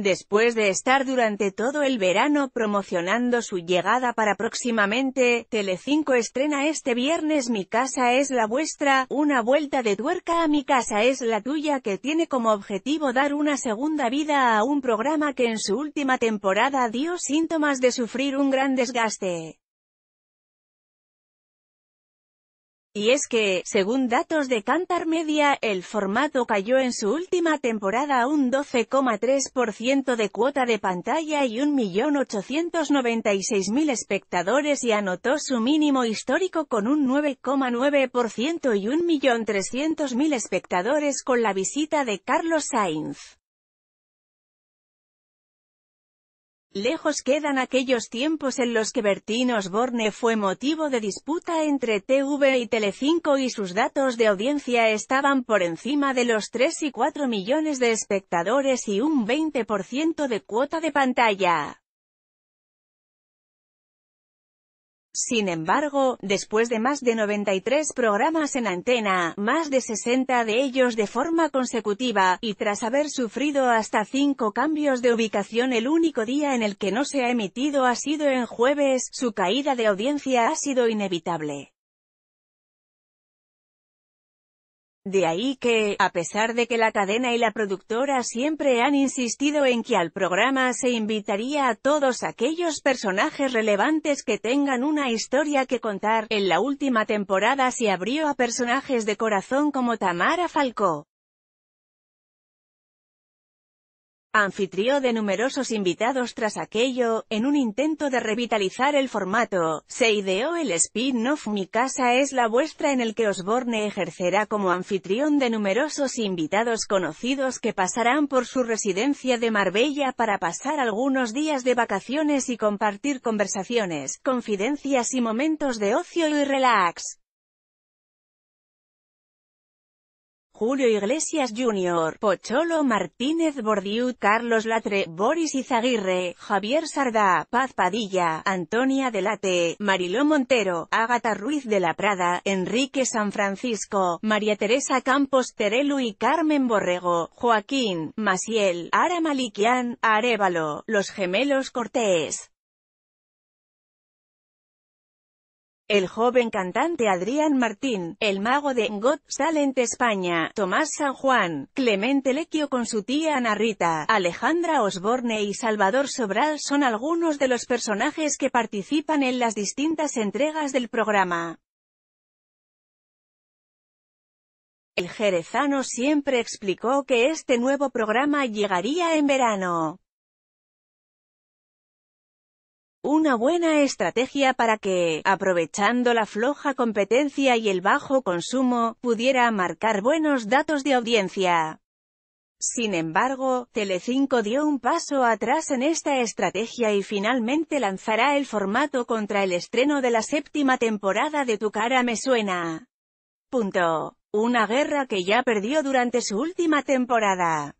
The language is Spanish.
Después de estar durante todo el verano promocionando su llegada para próximamente, Telecinco estrena este viernes Mi casa es la vuestra, una vuelta de tuerca a Mi casa es la tuya que tiene como objetivo dar una segunda vida a un programa que en su última temporada dio síntomas de sufrir un gran desgaste. Y es que, según datos de Cantar Media, el formato cayó en su última temporada a un 12,3% de cuota de pantalla y 1.896.000 espectadores y anotó su mínimo histórico con un 9,9% y 1.300.000 espectadores con la visita de Carlos Sainz. Lejos quedan aquellos tiempos en los que Bertín Osborne fue motivo de disputa entre TV y Telecinco y sus datos de audiencia estaban por encima de los 3 y 4 millones de espectadores y un 20% de cuota de pantalla. Sin embargo, después de más de 93 programas en antena, más de 60 de ellos de forma consecutiva, y tras haber sufrido hasta cinco cambios de ubicación el único día en el que no se ha emitido ha sido en jueves, su caída de audiencia ha sido inevitable. De ahí que, a pesar de que la cadena y la productora siempre han insistido en que al programa se invitaría a todos aquellos personajes relevantes que tengan una historia que contar, en la última temporada se abrió a personajes de corazón como Tamara Falcó. Anfitrión de numerosos invitados tras aquello, en un intento de revitalizar el formato, se ideó el spin-off Mi casa es la vuestra en el que Osborne ejercerá como anfitrión de numerosos invitados conocidos que pasarán por su residencia de Marbella para pasar algunos días de vacaciones y compartir conversaciones, confidencias y momentos de ocio y relax. Julio Iglesias Jr., Pocholo Martínez Bordiú, Carlos Latre, Boris Izaguirre, Javier Sardá, Paz Padilla, Antonia Delate, Mariló Montero, Ágata Ruiz de la Prada, Enrique San Francisco, María Teresa Campos Terelu y Carmen Borrego, Joaquín, Maciel, Ara Malikian, Arevalo, Los Gemelos Cortés. el joven cantante Adrián Martín, el mago de Got Talent España, Tomás San Juan, Clemente Lequio con su tía Ana Rita, Alejandra Osborne y Salvador Sobral son algunos de los personajes que participan en las distintas entregas del programa. El jerezano siempre explicó que este nuevo programa llegaría en verano. Una buena estrategia para que, aprovechando la floja competencia y el bajo consumo, pudiera marcar buenos datos de audiencia. Sin embargo, Telecinco dio un paso atrás en esta estrategia y finalmente lanzará el formato contra el estreno de la séptima temporada de Tu cara me suena. Punto. Una guerra que ya perdió durante su última temporada.